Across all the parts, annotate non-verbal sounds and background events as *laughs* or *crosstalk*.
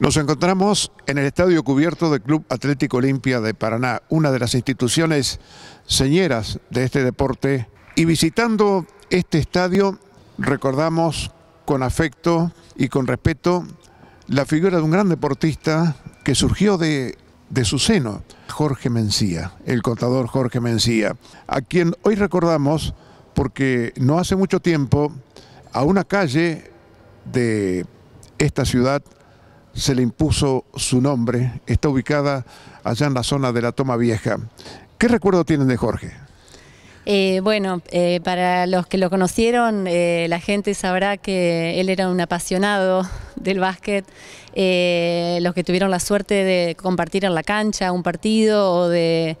Nos encontramos en el estadio cubierto del Club Atlético Olimpia de Paraná, una de las instituciones señeras de este deporte. Y visitando este estadio recordamos con afecto y con respeto la figura de un gran deportista que surgió de, su seno, Jorge Mencía, el contador Jorge Mencía, a quien hoy recordamos porque no hace mucho tiempo a una calle de esta ciudad se le impuso su nombre, está ubicada allá en la zona de la Toma Vieja. ¿Qué recuerdo tienen de Jorge? Eh, bueno, eh, para los que lo conocieron, eh, la gente sabrá que él era un apasionado del básquet. los que tuvieron la suerte de compartir en la cancha un partido o de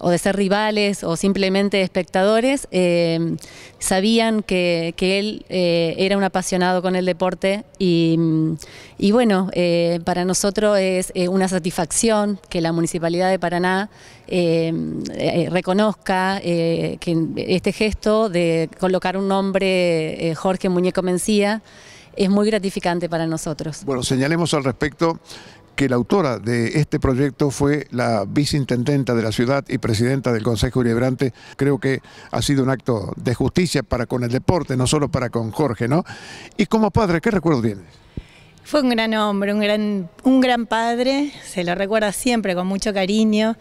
o de ser rivales o simplemente espectadores, eh, sabían que, él eh, era un apasionado con el deporte y, bueno, eh, para nosotros es una satisfacción que la Municipalidad de Paraná reconozca que este gesto de colocar un nombre Jorge Muñeco Mencía es muy gratificante para nosotros. Bueno, señalemos al respecto que la autora de este proyecto fue la viceintendenta de la ciudad y presidenta del Consejo Deliberante. Creo que ha sido un acto de justicia para con el deporte, no solo para con Jorge, ¿no? Y como padre, ¿qué recuerdo tienes? Fue un gran hombre, un gran, un gran padre, se lo recuerda siempre con mucho cariño.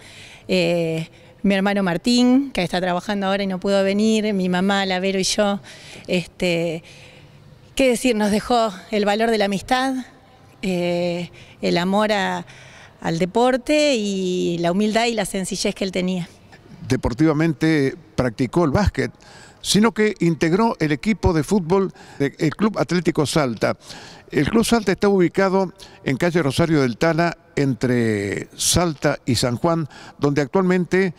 Eh, mi hermano Martín, que está trabajando ahora y no pudo venir, mi mamá, la Vero y yo. Este, ¿Qué decir? Nos dejó el valor de la amistad, eh, el amor al deporte y la humildad y la sencillez que él tenía. Deportivamente practicó el básquet, sino que integró el equipo de fútbol del Club Atlético Salta. El Club Salta está ubicado en calle Rosario del Tala, entre Salta y San Juan, donde actualmente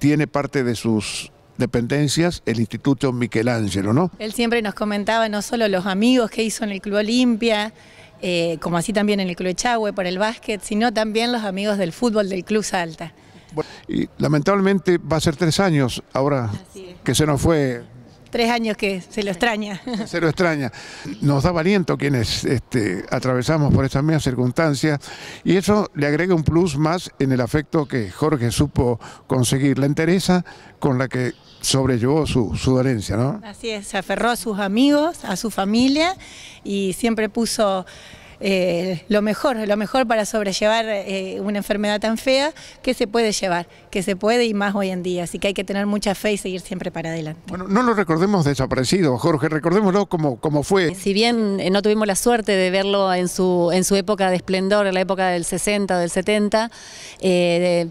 tiene parte de sus dependencias el Instituto Michelangelo, ¿no? Él siempre nos comentaba no solo los amigos que hizo en el Club Olimpia, eh, como así también en el Club Echagüe por el básquet, sino también los amigos del fútbol del Club Salta. Y lamentablemente va a ser tres años ahora que se nos fue Tres años que se lo extraña. Se lo extraña. Nos da valiento quienes este, atravesamos por estas mismas circunstancias y eso le agrega un plus más en el afecto que Jorge supo conseguir, la entereza con la que sobrellevó su, su dolencia, ¿no? Así es, se aferró a sus amigos, a su familia y siempre puso eh, lo mejor, lo mejor para sobrellevar eh, una enfermedad tan fea que se puede llevar, que se puede y más hoy en día. Así que hay que tener mucha fe y seguir siempre para adelante. Bueno, no lo recordemos desaparecido, Jorge, recordémoslo como, como fue. Si bien eh, no tuvimos la suerte de verlo en su, en su época de esplendor, en la época del 60 o del 70,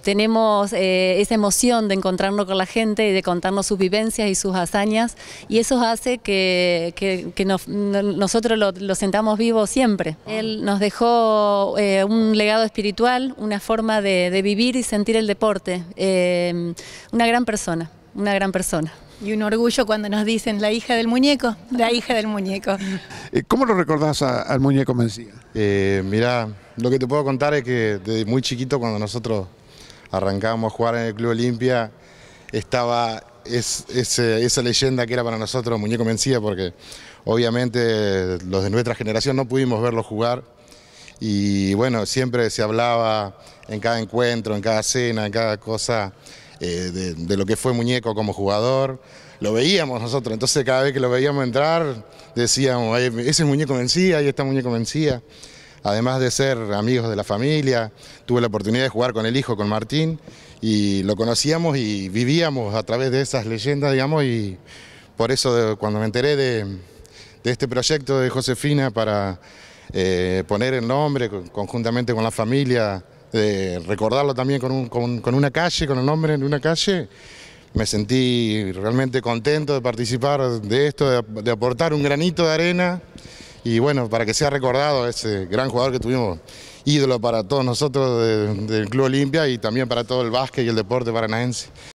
tenemos esa emoción de encontrarnos con la gente y de contarnos sus vivencias y sus hazañas, y eso hace que, que, nosotros lo, lo, sentamos vivo siempre nos dejó eh, un legado espiritual, una forma de, vivir y sentir el deporte. Eh, una gran persona, una gran persona. Y un orgullo cuando nos dicen la hija del muñeco, la hija del muñeco. *laughs* Eh, ¿Cómo lo recordás al muñeco Mencía? Eh, mirá, lo que te puedo contar es que desde muy chiquito cuando nosotros arrancábamos a jugar en el Club Olimpia, estaba esa leyenda que era para nosotros, muñeco Mencía, porque Obviamente los de nuestra generación no pudimos verlo jugar y bueno, siempre se hablaba en cada encuentro, en cada cena, en cada cosa eh, de, lo que fue Muñeco como jugador. Lo veíamos nosotros, entonces cada vez que lo veíamos entrar decíamos, ese Muñeco vencía, ahí está Muñeco vencía. además de ser amigos de la familia, tuve la oportunidad de jugar con el hijo, con Martín, y lo conocíamos y vivíamos a través de esas leyendas, digamos, y por eso cuando me enteré de, de este proyecto de Josefina para eh, poner el nombre conjuntamente con la familia, de recordarlo también con, una calle, con el nombre en una calle. Me sentí realmente contento de participar de esto, de, aportar un granito de arena y bueno, para que sea recordado ese gran jugador que tuvimos, ídolo para todos nosotros del Club Olimpia y también para todo el básquet y el deporte paranaense.